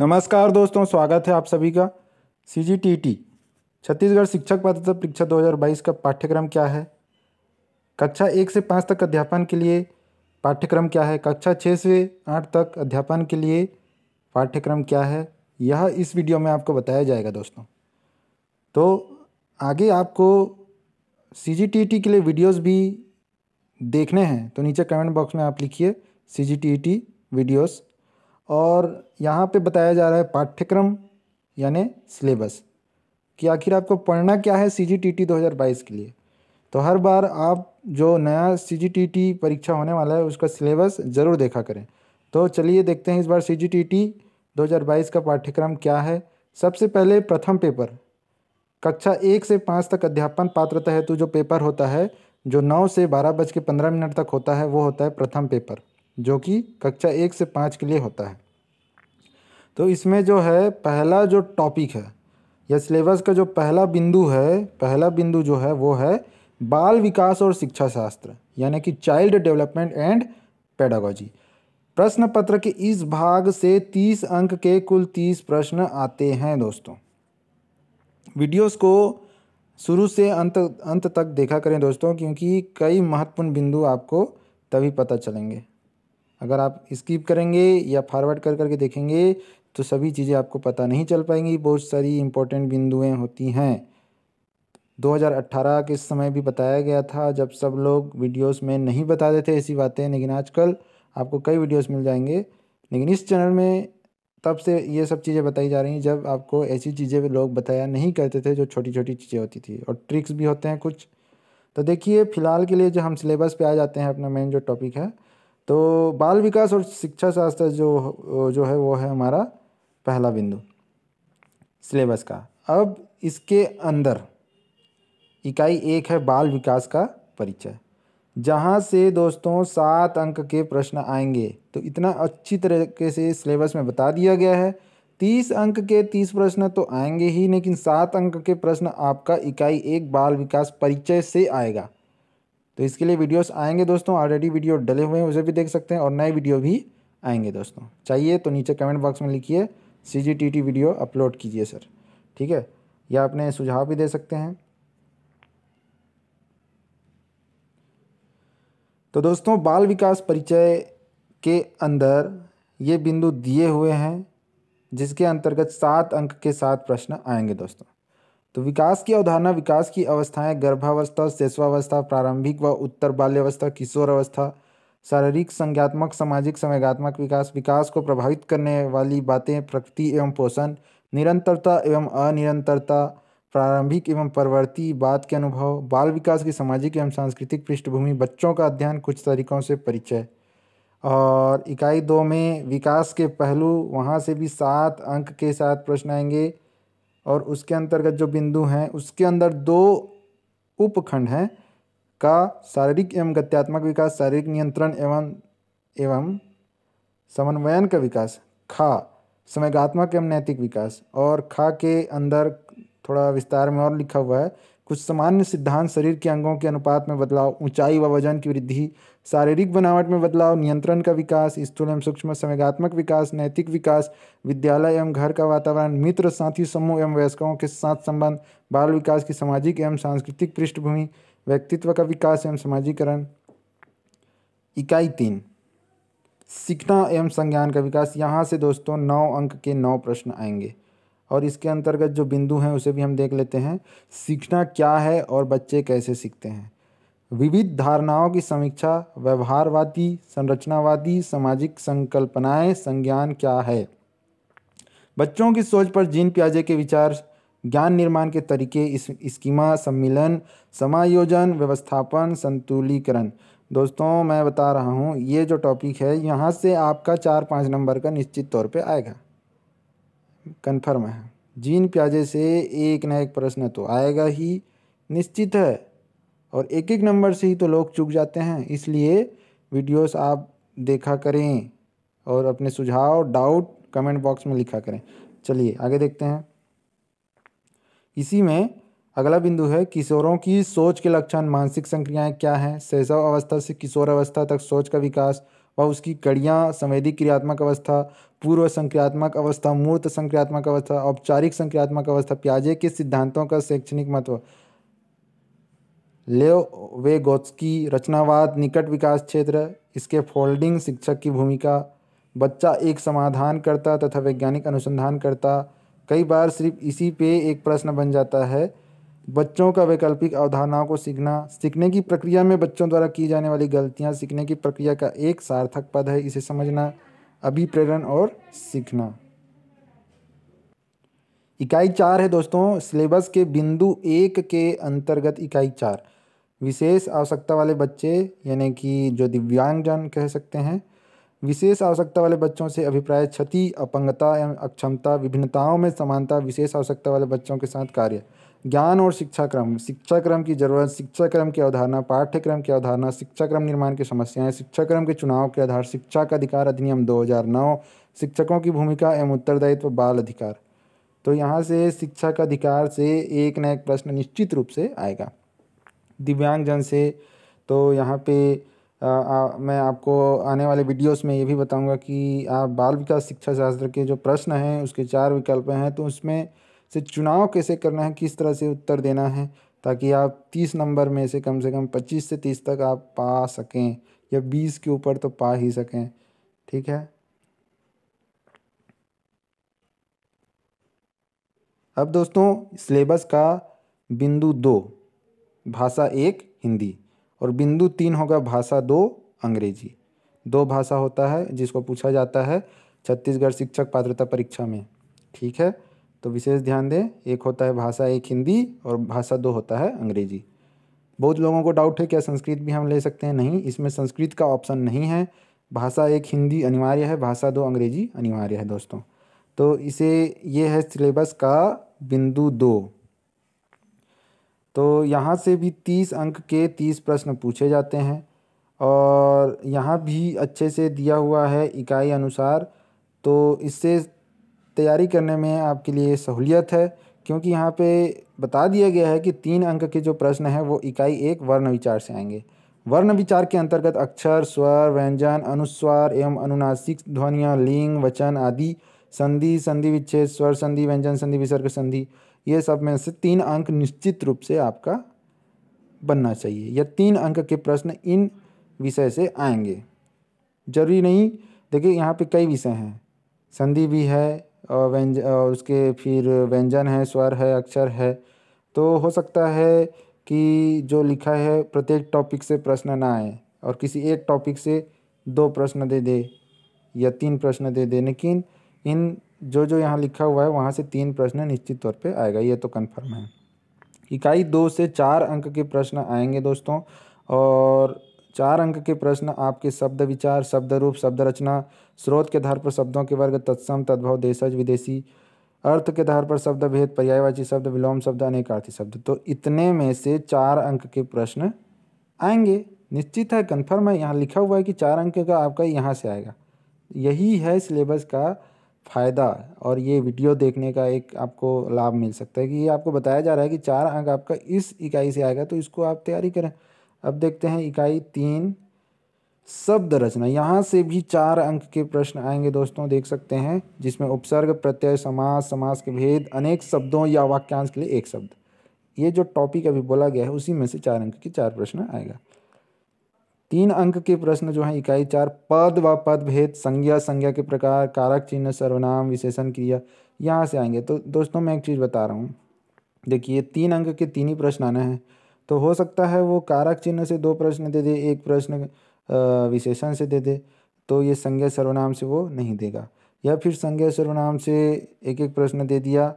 नमस्कार दोस्तों स्वागत है आप सभी का C G T T Chhattisgarh शिक्षक पात्रता परीक्षा 2022 का पाठ्यक्रम क्या है कक्षा एक से पाँच तक अध्यापन के लिए पाठ्यक्रम क्या है कक्षा छः से आठ तक अध्यापन के लिए पाठ्यक्रम क्या है यह इस वीडियो में आपको बताया जाएगा दोस्तों तो आगे आपको सी जी टी टी के लिए वीडियोज़ भी देखने हैं तो नीचे कमेंट बॉक्स में आप लिखिए C G T T e videos और यहाँ पे बताया जा रहा है पाठ्यक्रम यानि सिलेबस कि आखिर आपको पढ़ना क्या है सी जी टी टी के लिए तो हर बार आप जो नया सी जी टी टी परीक्षा होने वाला है उसका सिलेबस ज़रूर देखा करें तो चलिए देखते हैं इस बार सी जी टी टी 2022 का पाठ्यक्रम क्या है सबसे पहले प्रथम पेपर कक्षा एक से पाँच तक अध्यापन पात्रता हेतु जो पेपर होता है जो नौ से बारह बज के पंद्रह मिनट तक होता है वो होता है प्रथम पेपर जो कि कक्षा एक से पाँच के लिए होता है तो इसमें जो है पहला जो टॉपिक है या सिलेबस का जो पहला बिंदु है पहला बिंदु जो है वो है बाल विकास और शिक्षा शास्त्र यानी कि चाइल्ड डेवलपमेंट एंड पेडागोजी प्रश्न पत्र के इस भाग से तीस अंक के कुल तीस प्रश्न आते हैं दोस्तों वीडियोस को शुरू से अंत अंत तक देखा करें दोस्तों क्योंकि कई महत्वपूर्ण बिंदु आपको तभी पता चलेंगे अगर आप स्किप करेंगे या फॉरवर्ड कर करके देखेंगे तो सभी चीज़ें आपको पता नहीं चल पाएंगी बहुत सारी इम्पोर्टेंट बिंदुएं होती हैं 2018 के समय भी बताया गया था जब सब लोग वीडियोस में नहीं बताते थे ऐसी बातें लेकिन आजकल आपको कई वीडियोस मिल जाएंगे लेकिन इस चैनल में तब से ये सब चीज़ें बताई जा रही हैं जब आपको ऐसी चीज़ें लोग बताया नहीं करते थे जो छोटी छोटी चीज़ें होती थी और ट्रिक्स भी होते हैं कुछ तो देखिए फ़िलहाल के लिए जो हम सिलेबस पर आ जाते हैं अपना मेन जो टॉपिक है तो बाल विकास और शिक्षा शास्त्र जो जो है वो है हमारा पहला बिंदु सिलेबस का अब इसके अंदर इकाई एक है बाल विकास का परिचय जहाँ से दोस्तों सात अंक के प्रश्न आएंगे तो इतना अच्छी तरीके से सिलेबस में बता दिया गया है तीस अंक के तीस प्रश्न तो आएंगे ही लेकिन सात अंक के प्रश्न आपका इकाई एक बाल विकास परिचय से आएगा तो इसके लिए वीडियोस आएंगे दोस्तों ऑलरेडी वीडियो डले हुए हैं उसे भी देख सकते हैं और नए वीडियो भी आएंगे दोस्तों चाहिए तो नीचे कमेंट बॉक्स में लिखिए C G T T video upload कीजिए सर ठीक है या अपने सुझाव भी दे सकते हैं तो दोस्तों बाल विकास परिचय के अंदर ये बिंदु दिए हुए हैं जिसके अंतर्गत सात अंक के साथ प्रश्न आएंगे दोस्तों तो विकास की अवधारणा विकास की अवस्थाएं गर्भावस्था शैशवावस्था प्रारंभिक व उत्तर बाल्यावस्था किशोरावस्था शारीरिक संज्ञात्मक सामाजिक संवेगात्मक विकास विकास को प्रभावित करने वाली बातें प्रकृति एवं पोषण निरंतरता एवं अनिरंतरता प्रारंभिक एवं परवर्ती बात के अनुभव बाल विकास की सामाजिक एवं सांस्कृतिक पृष्ठभूमि बच्चों का अध्ययन कुछ तरीकों से परिचय और इकाई दो में विकास के पहलू वहाँ से भी सात अंक के साथ प्रश्न आएंगे और उसके अंतर्गत जो बिंदु हैं उसके अंदर दो उपखंड हैं का शारीरिक एवं गत्यात्मक विकास शारीरिक नियंत्रण एवं एवं समन्वयन का विकास खा समयगात्मक एवं नैतिक विकास और खा के अंदर थोड़ा विस्तार में और लिखा हुआ है कुछ सामान्य सिद्धांत शरीर के अंगों के अनुपात में बदलाव ऊंचाई व वजन की वृद्धि शारीरिक बनावट में बदलाव नियंत्रण का विकास स्थूल एवं सूक्ष्म संवेगात्मक विकास नैतिक विकास विद्यालय एवं घर का वातावरण मित्र साथी समूह एवं वयस्कों के साथ संबंध बाल विकास की सामाजिक एवं सांस्कृतिक पृष्ठभूमि व्यक्तित्व का विकास एवं सामाजिकरण इकाई तीन सीखना एवं संज्ञान का विकास यहाँ से दोस्तों नौ अंक के नौ प्रश्न आएंगे और इसके अंतर्गत जो बिंदु हैं उसे भी हम देख लेते हैं सीखना क्या है और बच्चे कैसे सीखते हैं विविध धारणाओं की समीक्षा व्यवहारवादी संरचनावादी सामाजिक संकल्पनाएं संज्ञान क्या है बच्चों की सोच पर जीन प्याजे के विचार ज्ञान निर्माण के तरीके इस स्कीमा सम्मिलन समायोजन व्यवस्थापन संतुलीकरण दोस्तों मैं बता रहा हूँ ये जो टॉपिक है यहाँ से आपका चार पाँच नंबर का निश्चित तौर पे आएगा कन्फर्म है जीन प्याजे से एक ना एक प्रश्न तो आएगा ही निश्चित है और एक एक नंबर से ही तो लोग चुक जाते हैं इसलिए वीडियोस आप देखा करें और अपने सुझाव डाउट कमेंट बॉक्स में लिखा करें चलिए आगे देखते हैं इसी में अगला बिंदु है किशोरों की सोच के लक्षण मानसिक संक्रियाएं क्या हैं शैशव अवस्था से किशोर अवस्था तक सोच का विकास व उसकी कड़ियाँ संवेदी क्रियात्मक अवस्था पूर्व संक्रियात्मक अवस्था मूर्त संक्रियात्मक अवस्था औपचारिक संक्रियात्मक अवस्था प्याजे के सिद्धांतों का शैक्षणिक महत्व वे वेगोत्सकी रचनावाद निकट विकास क्षेत्र इसके फोल्डिंग शिक्षक की भूमिका बच्चा एक समाधान करता तथा वैज्ञानिक अनुसंधान करता कई बार सिर्फ इसी पे एक प्रश्न बन जाता है बच्चों का वैकल्पिक अवधारणाओं को सीखना सीखने की प्रक्रिया में बच्चों द्वारा की जाने वाली गलतियाँ सीखने की प्रक्रिया का एक सार्थक पद है इसे समझना अभिप्रेरण और सीखना इकाई चार है दोस्तों सिलेबस के बिंदु एक के अंतर्गत इकाई चार विशेष आवश्यकता वाले बच्चे यानी कि जो दिव्यांगजन कह सकते हैं विशेष आवश्यकता वाले बच्चों से अभिप्राय क्षति अपंगता एवं अक्षमता विभिन्नताओं में समानता विशेष आवश्यकता वाले बच्चों के साथ कार्य ज्ञान और शिक्षा क्रम शिक्षा क्रम की जरूरत शिक्षा क्रम की अवधारणा पाठ्यक्रम की अवधारणा शिक्षा क्रम निर्माण की समस्याएं शिक्षा क्रम के चुनाव के आधार शिक्षा का अधिकार अधिनियम 2009 शिक्षकों की भूमिका एवं उत्तरदायित्व बाल अधिकार तो यहाँ से शिक्षा का अधिकार से एक न एक प्रश्न निश्चित रूप से आएगा दिव्यांगजन से तो यहाँ पे आ, मैं आपको आने वाले वीडियोस में ये भी बताऊंगा कि आप बाल विकास शिक्षा शास्त्र के जो प्रश्न हैं उसके चार विकल्प हैं तो उसमें से चुनाव कैसे करना है किस तरह से उत्तर देना है ताकि आप तीस नंबर में से कम से कम पच्चीस से तीस तक आप पा सकें या बीस के ऊपर तो पा ही सकें ठीक है अब दोस्तों सिलेबस का बिंदु दो भाषा एक हिंदी और बिंदु तीन होगा भाषा दो अंग्रेजी दो भाषा होता है जिसको पूछा जाता है छत्तीसगढ़ शिक्षक पात्रता परीक्षा में ठीक है तो विशेष ध्यान दें एक होता है भाषा एक हिंदी और भाषा दो होता है अंग्रेजी बहुत लोगों को डाउट है क्या संस्कृत भी हम ले सकते हैं नहीं इसमें संस्कृत का ऑप्शन नहीं है भाषा एक हिंदी अनिवार्य है भाषा दो अंग्रेजी अनिवार्य है दोस्तों तो इसे ये है सिलेबस का बिंदु दो तो यहाँ से भी तीस अंक के तीस प्रश्न पूछे जाते हैं और यहाँ भी अच्छे से दिया हुआ है इकाई अनुसार तो इससे तैयारी करने में आपके लिए सहूलियत है क्योंकि यहाँ पे बता दिया गया है कि तीन अंक के जो प्रश्न हैं वो इकाई एक वर्ण विचार से आएंगे वर्ण विचार के अंतर्गत अक्षर स्वर व्यंजन अनुस्वर एवं अनुनासिक ध्वनियाँ लिंग वचन आदि संधि संधि विच्छेद स्वर संधि व्यंजन संधि विसर्ग संधि ये सब में से तीन अंक निश्चित रूप से आपका बनना चाहिए या तीन अंक के प्रश्न इन विषय से आएंगे जरूरी नहीं देखिए यहाँ पे कई विषय हैं संधि भी है और व्यंज और उसके फिर व्यंजन है स्वर है अक्षर है तो हो सकता है कि जो लिखा है प्रत्येक टॉपिक से प्रश्न ना आए और किसी एक टॉपिक से दो प्रश्न दे दे या तीन प्रश्न दे दे लेकिन इन जो जो यहाँ लिखा हुआ है वहाँ से तीन प्रश्न निश्चित तौर पे आएगा ये तो कन्फर्म है इकाई दो से चार अंक के प्रश्न आएंगे दोस्तों और चार अंक के प्रश्न आपके शब्द विचार शब्द रूप शब्द रचना स्रोत के आधार पर शब्दों के वर्ग तत्सम तद्भव देशज विदेशी अर्थ के आधार पर शब्द भेद पर्यायवाची शब्द विलोम शब्द अनेकार्थी शब्द तो इतने में से चार अंक के प्रश्न आएंगे निश्चित है कन्फर्म है यहाँ लिखा हुआ है कि चार अंक का आपका यहाँ से आएगा यही है सिलेबस का फ़ायदा और ये वीडियो देखने का एक आपको लाभ मिल सकता है कि ये आपको बताया जा रहा है कि चार अंक आपका इस इकाई से आएगा तो इसको आप तैयारी करें अब देखते हैं इकाई तीन शब्द रचना यहाँ से भी चार अंक के प्रश्न आएंगे दोस्तों देख सकते हैं जिसमें उपसर्ग प्रत्यय समास समास के भेद अनेक शब्दों या वाक्यांश के लिए एक शब्द ये जो टॉपिक अभी बोला गया है उसी में से चार अंक के चार प्रश्न आएगा तीन अंक के प्रश्न जो हैं इकाई चार पद व पद भेद संज्ञा संज्ञा के प्रकार कारक चिन्ह सर्वनाम विशेषण क्रिया यहाँ से आएंगे तो दोस्तों मैं एक चीज़ बता रहा हूँ देखिए तीन अंक के तीन ही प्रश्न आने हैं तो हो सकता है वो कारक चिन्ह से दो प्रश्न दे दे एक प्रश्न विशेषण से दे दे तो ये संज्ञा सर्वनाम से वो नहीं देगा या फिर संज्ञा सर्वनाम से एक एक प्रश्न दे दिया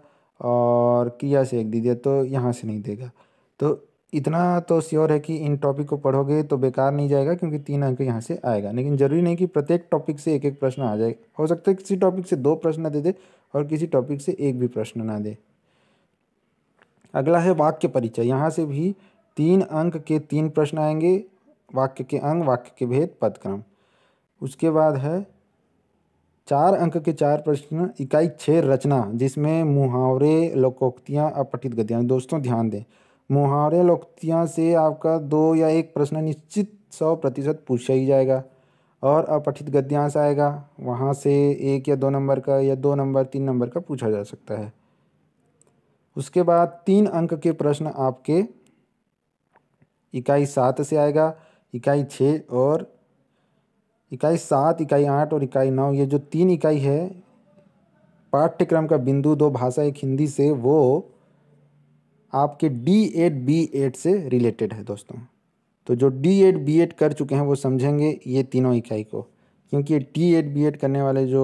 और क्रिया से एक दे दिया तो यहाँ से नहीं देगा तो इतना तो श्योर है कि इन टॉपिक को पढ़ोगे तो बेकार नहीं जाएगा क्योंकि तीन अंक यहाँ से आएगा लेकिन जरूरी नहीं कि प्रत्येक टॉपिक से एक एक प्रश्न आ जाए हो सकता है किसी टॉपिक से दो प्रश्न दे दे और किसी टॉपिक से एक भी प्रश्न ना दे अगला है वाक्य परिचय यहाँ से भी तीन अंक के तीन प्रश्न आएंगे वाक्य के अंग वाक्य के भेद पदक्रम उसके बाद है चार अंक के चार प्रश्न इकाई छः रचना जिसमें मुहावरे लोकोक्तियाँ अपठित गतियाँ दोस्तों ध्यान दें मुहारे लोकतियाँ से आपका दो या एक प्रश्न निश्चित सौ प्रतिशत पूछा ही जाएगा और अपठित गद्यांश आएगा वहाँ से एक या दो नंबर का या दो नंबर तीन नंबर का पूछा जा सकता है उसके बाद तीन अंक के प्रश्न आपके इकाई सात से आएगा इकाई छः और इकाई सात इकाई आठ और इकाई नौ ये जो तीन इकाई है पाठ्यक्रम का बिंदु दो भाषा एक हिंदी से वो आपके डी एट बी एट से रिलेटेड है दोस्तों तो जो डी एट बी एट कर चुके हैं वो समझेंगे ये तीनों इकाई को क्योंकि डी एड बी एड करने वाले जो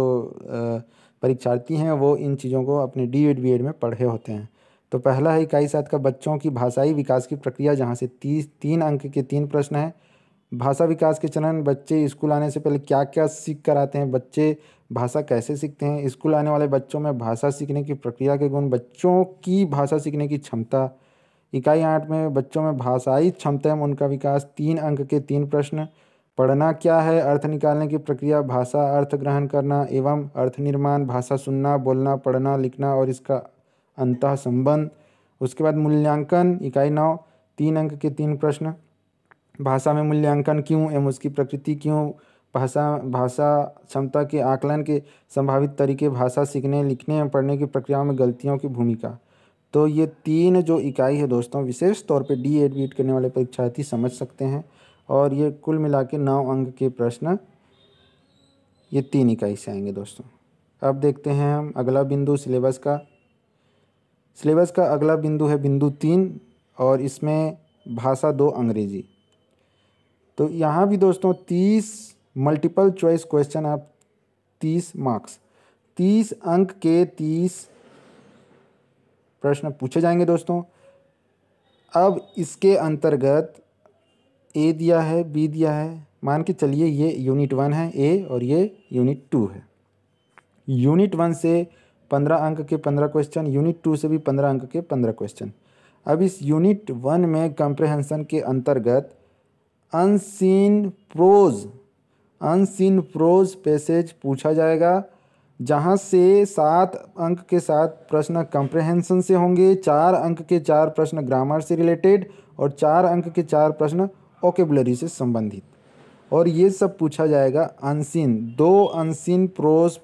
परीक्षार्थी हैं वो इन चीज़ों को अपने डी एड बी एड में पढ़े होते हैं तो पहला है इकाई सात का बच्चों की भाषाई विकास की प्रक्रिया जहाँ से तीस तीन अंक के तीन प्रश्न हैं भाषा विकास के चरण बच्चे स्कूल आने से पहले क्या क्या सीख कर आते हैं बच्चे भाषा कैसे सीखते हैं स्कूल आने वाले बच्चों में भाषा सीखने की प्रक्रिया के गुण बच्चों की भाषा सीखने की क्षमता इकाई आठ में बच्चों में भाषाई क्षमता एवं उनका विकास तीन अंक के तीन प्रश्न पढ़ना क्या है अर्थ निकालने की प्रक्रिया भाषा अर्थ ग्रहण करना एवं अर्थ निर्माण भाषा सुनना बोलना पढ़ना लिखना और इसका अंत संबंध उसके बाद मूल्यांकन इकाई नौ तीन अंक के तीन प्रश्न भाषा में मूल्यांकन क्यों एवं उसकी प्रकृति क्यों भाषा भाषा क्षमता के आकलन के संभावित तरीके भाषा सीखने लिखने और पढ़ने की प्रक्रियाओं में गलतियों की भूमिका तो ये तीन जो इकाई है दोस्तों विशेष तौर पे डी एडमिट करने वाले परीक्षार्थी समझ सकते हैं और ये कुल मिला के नौ अंक के प्रश्न ये तीन इकाई से आएंगे दोस्तों अब देखते हैं हम अगला बिंदु सिलेबस का सिलेबस का अगला बिंदु है बिंदु तीन और इसमें भाषा दो अंग्रेजी तो यहाँ भी दोस्तों तीस मल्टीपल चॉइस क्वेश्चन आप तीस मार्क्स तीस अंक के तीस प्रश्न पूछे जाएंगे दोस्तों अब इसके अंतर्गत ए दिया है बी दिया है मान के चलिए ये यूनिट वन है ए और ये यूनिट टू है यूनिट वन से पंद्रह अंक के पंद्रह क्वेश्चन यूनिट टू से भी पंद्रह अंक के पंद्रह क्वेश्चन अब इस यूनिट वन में कॉम्प्रहेंशन के अंतर्गत unseen prose unseen prose passage पूछा जाएगा जहाँ से सात अंक के साथ प्रश्न कंप्रहेंसन से होंगे चार अंक के चार प्रश्न ग्रामर से रिलेटेड और चार अंक के चार प्रश्न ओकेबलरी से संबंधित और ये सब पूछा जाएगा अनसिन दो अनसिन प्रोज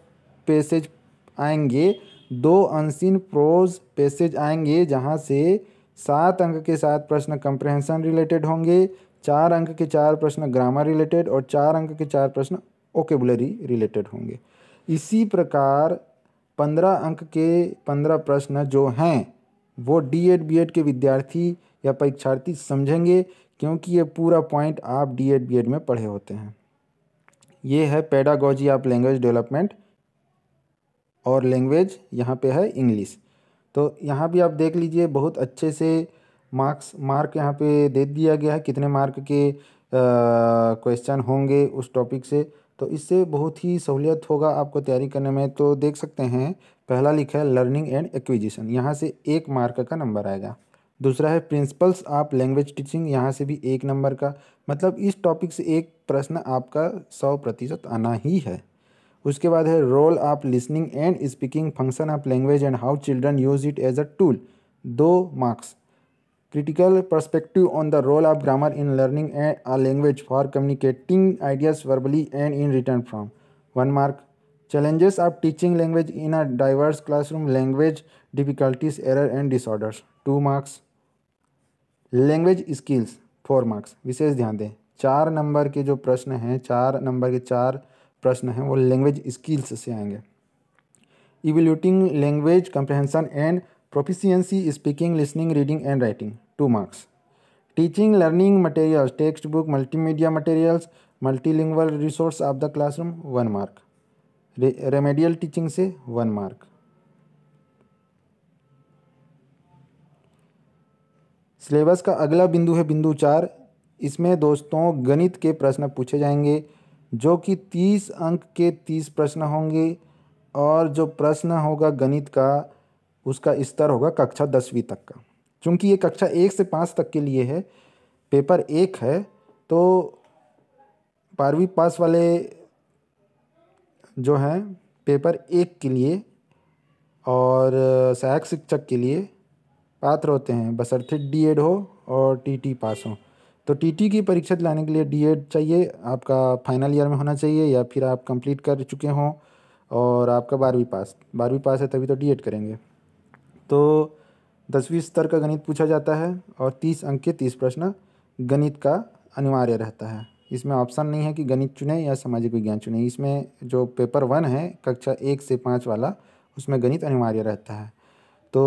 पैसेज आएंगे दो अनसिन प्रोज पैसेज आएंगे जहाँ से सात अंक के साथ प्रश्न कंप्रहेंसन रिलेटेड होंगे चार अंक के चार प्रश्न ग्रामर रिलेटेड और चार अंक के चार प्रश्न ओकेबुलरी रिलेटेड होंगे इसी प्रकार पंद्रह अंक के पंद्रह प्रश्न जो हैं वो डी एड बी एड के विद्यार्थी या परीक्षार्थी समझेंगे क्योंकि ये पूरा पॉइंट आप डी एड बी एड में पढ़े होते हैं ये है पेडागोजी ऑफ लैंग्वेज डेवलपमेंट और लैंग्वेज यहाँ पे है इंग्लिश तो यहाँ भी आप देख लीजिए बहुत अच्छे से मार्क्स मार्क यहाँ पे दे दिया गया है कितने मार्क के क्वेश्चन होंगे उस टॉपिक से तो इससे बहुत ही सहूलियत होगा आपको तैयारी करने में तो देख सकते हैं पहला लिखा है लर्निंग एंड एक्विजिशन यहाँ से एक मार्क का नंबर आएगा दूसरा है प्रिंसिपल्स ऑफ लैंग्वेज टीचिंग यहाँ से भी एक नंबर का मतलब इस टॉपिक से एक प्रश्न आपका सौ प्रतिशत आना ही है उसके बाद है role of listening and speaking function of language and how children use it as a tool दो marks critical perspective on the role of grammar in learning and a language for communicating ideas verbally and in written from one mark challenges of teaching language in a diverse classroom language difficulties error and disorders two marks language skills four marks विशेष ध्यान दें चार number के जो प्रश्न हैं चार number के चार प्रश्न हैं वो लैंग्वेज स्किल्स से आएंगे evaluating language comprehension and Proficiency speaking, listening, reading and writing 2 marks. Teaching learning materials, textbook, multimedia materials, multilingual resource of the classroom 1 mark. Re remedial teaching se 1 mark. Syllabus का अगला बिंदु है बिंदु चार इसमें दोस्तों गणित के प्रश्न पूछे जाएंगे जो कि तीस अंक के तीस प्रश्न होंगे और जो प्रश्न होगा गणित का उसका स्तर होगा कक्षा दसवीं तक का चूँकि ये कक्षा एक से पाँच तक के लिए है पेपर एक है तो बारहवीं पास वाले जो हैं पेपर एक के लिए और सहायक शिक्षक के लिए पात्र होते हैं बसरते डी हो और टीटी पास हो तो टीटी की परीक्षा दिलाने के लिए डीएड चाहिए आपका फाइनल ईयर में होना चाहिए या फिर आप कंप्लीट कर चुके हों और आपका बारहवीं पास बारहवीं पास है तभी तो डीएड करेंगे तो दसवीं स्तर का गणित पूछा जाता है और तीस अंक के तीस प्रश्न गणित का अनिवार्य रहता है इसमें ऑप्शन नहीं है कि गणित चुने या सामाजिक विज्ञान चुने इसमें जो पेपर वन है कक्षा एक से पाँच वाला उसमें गणित अनिवार्य रहता है तो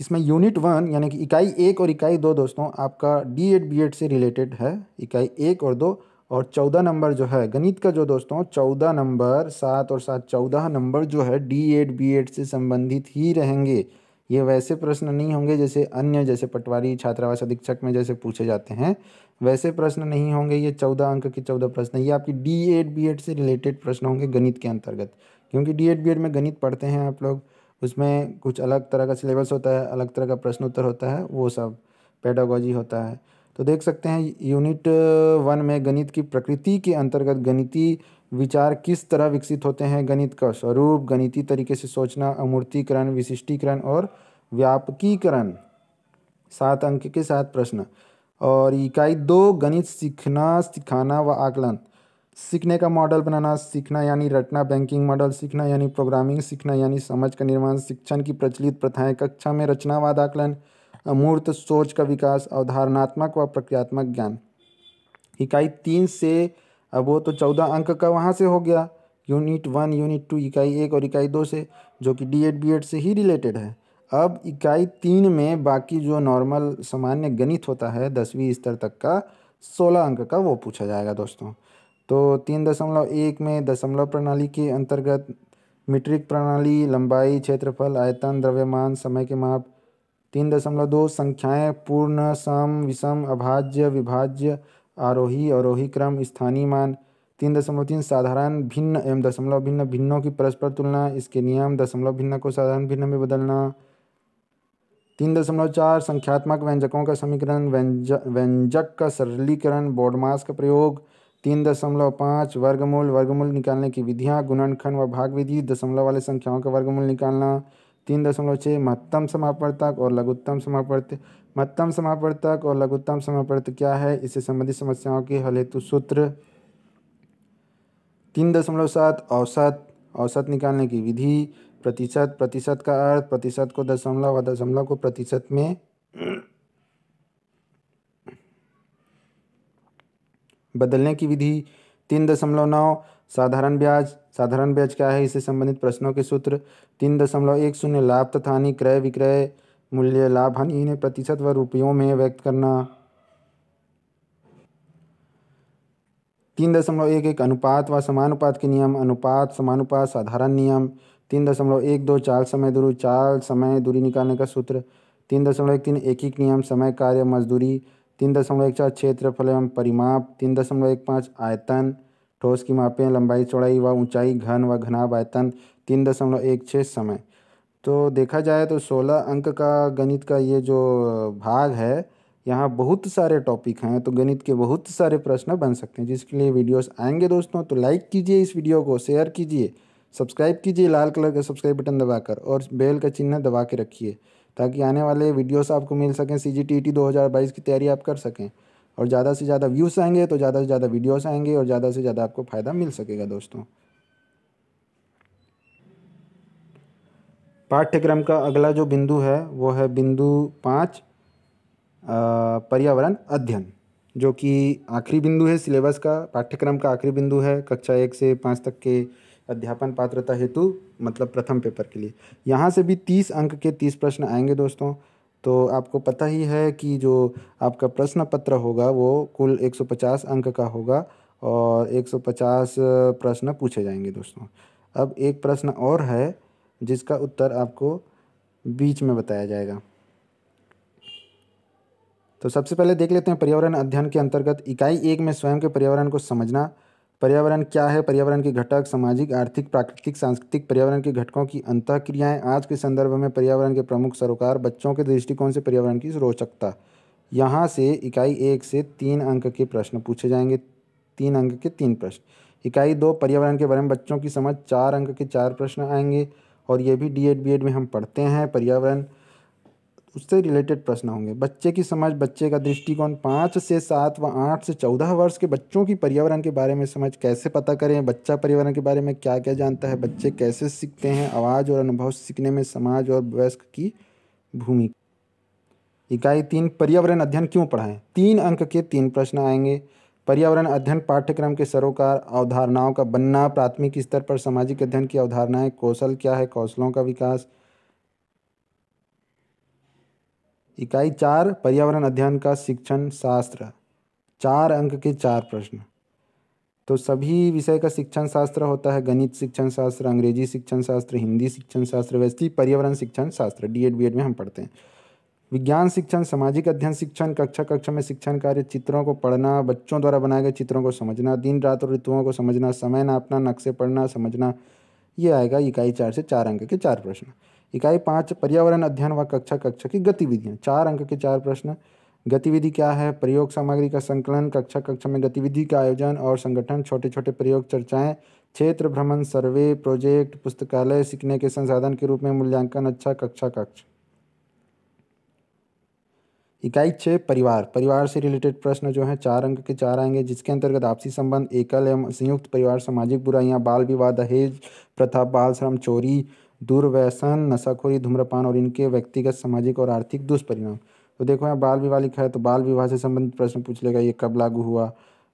इसमें यूनिट वन यानी कि इकाई एक और इकाई दो दोस्तों आपका डी एड बी एड से रिलेटेड है इकाई एक और दो और चौदह नंबर जो है गणित का जो दोस्तों चौदह नंबर सात और सात चौदह नंबर जो है डी एड बी एड से संबंधित ही रहेंगे ये वैसे प्रश्न नहीं होंगे जैसे अन्य जैसे पटवारी छात्रावास अधीक्षक में जैसे पूछे जाते हैं वैसे प्रश्न नहीं होंगे ये चौदह अंक के चौदह प्रश्न ये आपकी डी एड बी एड से रिलेटेड प्रश्न होंगे गणित के अंतर्गत क्योंकि डी एड बी एड में गणित पढ़ते हैं आप लोग उसमें कुछ अलग तरह का सिलेबस होता है अलग तरह का प्रश्नोत्तर होता है वो सब पेडागोजी होता है तो देख सकते हैं यूनिट वन uh, में गणित की प्रकृति के अंतर्गत गणितीय विचार किस तरह विकसित होते हैं गणित का स्वरूप गणितीय तरीके से सोचना अमूर्तिकरण विशिष्टीकरण और व्यापकीकरण सात अंक के साथ प्रश्न और इकाई दो गणित सीखना सिखाना व आकलन सीखने का मॉडल बनाना सीखना यानी रटना बैंकिंग मॉडल सीखना यानी प्रोग्रामिंग सीखना यानी समझ का निर्माण शिक्षण की प्रचलित प्रथाएं कक्षा में रचनावाद आकलन अमूर्त सोच का विकास अवधारणात्मक व प्रक्रियात्मक ज्ञान इकाई तीन से अब वो तो चौदह अंक का वहाँ से हो गया यूनिट वन यूनिट टू इकाई एक और इकाई दो से जो कि डी एड बी एड से ही रिलेटेड है अब इकाई तीन में बाकी जो नॉर्मल सामान्य गणित होता है दसवीं स्तर तक का सोलह अंक का वो पूछा जाएगा दोस्तों तो तीन दशमलव एक में दशमलव प्रणाली के अंतर्गत मीट्रिक प्रणाली लंबाई क्षेत्रफल आयतन द्रव्यमान समय के माप तीन दशमलव दो संख्याएँ पूर्ण सम विषम अभाज्य विभाज्य आरोही आरोही क्रम स्थानीय मान तीन दशमलव तीन साधारण भिन्न एवं दशमलव भिन्न भिन्नों की परस्पर तुलना इसके नियम दशमलव भिन्न को साधारण भिन्न में बदलना तीन दशमलव चार संख्यात्मक व्यंजकों का समीकरण व्यंज व्यंजक का सरलीकरण बोर्डमास का प्रयोग तीन दशमलव पाँच वर्गमूल वर्गमूल निकालने की विधियाँ गुणनखंड व भाग विधि दशमलव वाले संख्याओं का वर्गमूल निकालना तीन दशमलव छः महत्तम समापर्तक और लघुत्तम समापर्त महत्तम समापर्तक और लघुत्तम समापर्त क्या है इससे संबंधित समस्याओं के हल हेतु सूत्र तीन दशमलव सात औसत औसत निकालने की विधि प्रतिशत प्रतिशत का अर्थ प्रतिशत को दशमलव और दशमलव को प्रतिशत में बदलने की विधि तीन दशमलव नौ साधारण ब्याज साधारण ब्याज क्या है इससे संबंधित प्रश्नों के सूत्र तीन दशमलव एक शून्य लाभ तथा हानि क्रय विक्रय मूल्य लाभ हानि इन्हें प्रतिशत व रुपयों में व्यक्त करना तीन दशमलव एक एक अनुपात व समानुपात के नियम अनुपात समानुपात साधारण नियम तीन दशमलव एक दो चाल समय दूरी चाल समय दूरी निकालने का सूत्र तीन दशमलव एक तीन एक नियम समय कार्य मजदूरी तीन दशमलव एक चार क्षेत्रफल एवं परिमाप तीन दशमलव एक पाँच आयतन ठोस की मापें लंबाई चौड़ाई व ऊंचाई घन व घनावायतन तीन दशमलव एक छः समय तो देखा जाए तो सोलह अंक का गणित का ये जो भाग है यहाँ बहुत सारे टॉपिक हैं तो गणित के बहुत सारे प्रश्न बन सकते हैं जिसके लिए वीडियोस आएंगे दोस्तों तो लाइक कीजिए इस वीडियो को शेयर कीजिए सब्सक्राइब कीजिए लाल कलर का सब्सक्राइब बटन दबाकर और बेल का चिन्ह दबा के रखिए ताकि आने वाले वीडियोस आपको मिल सकें सी जी टी टी दो हज़ार बाईस की तैयारी आप कर सकें और ज़्यादा से ज़्यादा व्यूज़ आएंगे तो ज़्यादा से ज़्यादा वीडियोस आएंगे और ज़्यादा से ज़्यादा आपको फ़ायदा मिल सकेगा दोस्तों पाठ्यक्रम का अगला जो बिंदु है वो है बिंदु पाँच पर्यावरण अध्ययन जो कि आखिरी बिंदु है सिलेबस का पाठ्यक्रम का आखिरी बिंदु है कक्षा एक से पाँच तक के अध्यापन पात्रता हेतु मतलब प्रथम पेपर के लिए यहाँ से भी तीस अंक के तीस प्रश्न आएंगे दोस्तों तो आपको पता ही है कि जो आपका प्रश्न पत्र होगा वो कुल 150 अंक का होगा और 150 प्रश्न पूछे जाएंगे दोस्तों अब एक प्रश्न और है जिसका उत्तर आपको बीच में बताया जाएगा तो सबसे पहले देख लेते हैं पर्यावरण अध्ययन के अंतर्गत इकाई एक में स्वयं के पर्यावरण को समझना पर्यावरण क्या है पर्यावरण के घटक सामाजिक आर्थिक प्राकृतिक सांस्कृतिक पर्यावरण के घटकों की अंत क्रियाएँ आज के संदर्भ में पर्यावरण के प्रमुख सरोकार बच्चों के दृष्टिकोण से पर्यावरण की रोचकता यहाँ से इकाई एक से तीन अंक के प्रश्न पूछे जाएंगे तीन अंक के तीन प्रश्न इकाई दो पर्यावरण के बारे में बच्चों की समझ चार अंक के चार प्रश्न आएंगे और ये भी डी एड बी एड में हम पढ़ते हैं पर्यावरण उससे रिलेटेड प्रश्न होंगे बच्चे की समझ बच्चे का दृष्टिकोण पाँच से सात व आठ से चौदह वर्ष के बच्चों की पर्यावरण के बारे में समझ कैसे पता करें बच्चा पर्यावरण के बारे में क्या क्या जानता है बच्चे कैसे सीखते हैं आवाज़ और अनुभव सीखने में समाज और वयस्क की भूमिका इकाई तीन पर्यावरण अध्ययन क्यों पढ़ाएं तीन अंक के तीन प्रश्न आएंगे पर्यावरण अध्ययन पाठ्यक्रम के सरोकार अवधारणाओं का बनना प्राथमिक स्तर पर सामाजिक अध्ययन की अवधारणाएं कौशल क्या है कौशलों का विकास इकाई चार पर्यावरण अध्ययन का शिक्षण शास्त्र चार अंक के चार प्रश्न तो सभी विषय का शिक्षण शास्त्र होता है गणित शिक्षण शास्त्र अंग्रेजी शिक्षण शास्त्र हिंदी शिक्षण शास्त्र वैसे ही पर्यावरण शिक्षण शास्त्र डी एड में हम पढ़ते हैं विज्ञान शिक्षण सामाजिक अध्ययन शिक्षण कक्षा कक्षा में शिक्षण कार्य चित्रों को पढ़ना बच्चों द्वारा बनाए गए चित्रों को समझना दिन रात और ऋतुओं को समझना समय नापना नक्शे पढ़ना समझना ये आएगा इकाई चार से चार अंक के चार प्रश्न इकाई पाँच पर्यावरण अध्ययन व कक्षा कक्षा की गतिविधियाँ चार अंक के चार प्रश्न गतिविधि क्या है प्रयोग सामग्री का संकलन कक्षा कक्षा में गतिविधि का आयोजन और संगठन छोटे छोटे प्रयोग चर्चाएं क्षेत्र भ्रमण सर्वे प्रोजेक्ट पुस्तकालय सीखने के संसाधन के रूप में मूल्यांकन अच्छा कक्षा कक्ष इकाई छः परिवार परिवार से रिलेटेड प्रश्न जो हैं चार अंक के चार आएंगे जिसके अंतर्गत आपसी संबंध एकल एवं संयुक्त परिवार सामाजिक बुराइयां बाल विवाह दहेज प्रथा बाल श्रम चोरी दुर्व्यसन नशाखोरी धूम्रपान और इनके व्यक्तिगत सामाजिक और आर्थिक दुष्परिणाम तो देखो यहाँ बाल विवाह लिखा है तो बाल विवाह से संबंधित प्रश्न पूछ लेगा ये कब लागू हुआ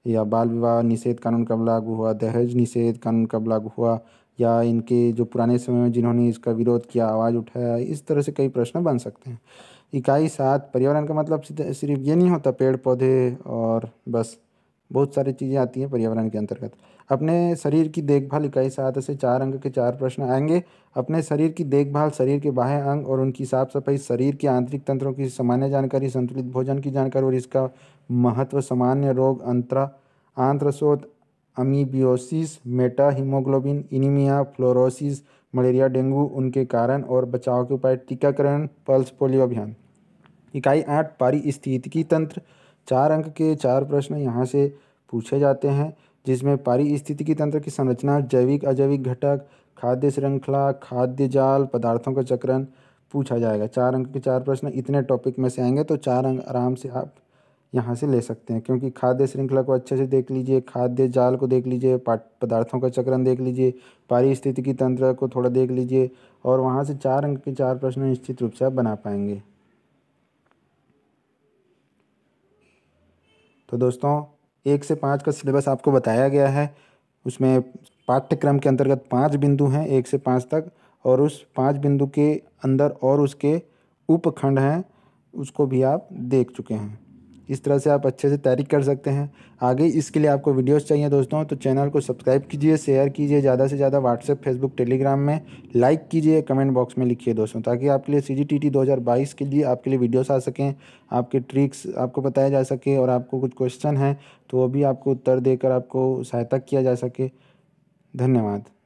या बाल विवाह निषेध कानून कब लागू हुआ दहेज निषेध कानून कब लागू हुआ या इनके जो पुराने समय में जिन्होंने इसका विरोध किया आवाज़ उठाया इस तरह से कई प्रश्न बन सकते हैं इकाई सात पर्यावरण का मतलब सिर्फ ये नहीं होता पेड़ पौधे और बस बहुत सारी चीज़ें आती हैं पर्यावरण के अंतर्गत अपने शरीर की देखभाल इकाई सात से चार अंक के चार प्रश्न आएंगे अपने शरीर की देखभाल शरीर के बाह्य अंग और उनकी साफ सफाई शरीर के आंतरिक तंत्रों की सामान्य जानकारी संतुलित भोजन की जानकारी और इसका महत्व सामान्य रोग अंतरा आंत्रशोध amoebiasis meta haemoglobin anaemia fluorosis malaria dengue उनके कारण और बचाव के उपाय टीकाकरण पल्स पोलियो अभियान इकाई आठ पारिस्थितिकी तंत्र चार अंक के चार प्रश्न यहाँ से पूछे जाते हैं जिसमें पारिस्थितिकी तंत्र की संरचना जैविक अजैविक घटक खाद्य श्रृंखला खाद्य जाल पदार्थों का चक्रण पूछा जाएगा चार अंक के चार प्रश्न इतने टॉपिक में से आएंगे तो चार अंक आराम से आप यहाँ से ले सकते हैं क्योंकि खाद्य श्रृंखला को अच्छे से देख लीजिए खाद्य जाल को देख लीजिए पदार्थों का चक्रण देख लीजिए पारिस्थितिकी तंत्र को थोड़ा देख लीजिए और वहाँ से चार अंक के चार प्रश्न निश्चित रूप से आप बना पाएंगे तो दोस्तों एक से पाँच का सिलेबस आपको बताया गया है उसमें पाठ्यक्रम के अंतर्गत पाँच बिंदु हैं एक से पाँच तक और उस पाँच बिंदु के अंदर और उसके उपखंड हैं उसको भी आप देख चुके हैं इस तरह से आप अच्छे से तैयारी कर सकते हैं आगे इसके लिए आपको वीडियोस चाहिए दोस्तों तो चैनल को सब्सक्राइब कीजिए शेयर कीजिए ज़्यादा से ज़्यादा व्हाट्सएप फेसबुक टेलीग्राम में लाइक कीजिए कमेंट बॉक्स में लिखिए दोस्तों ताकि आपके लिए सी जी के लिए आपके लिए वीडियोस आ सकें आपके ट्रिक्स आपको बताया जा सके और आपको कुछ क्वेश्चन हैं तो वो भी आपको उत्तर देकर आपको सहायता किया जा सके धन्यवाद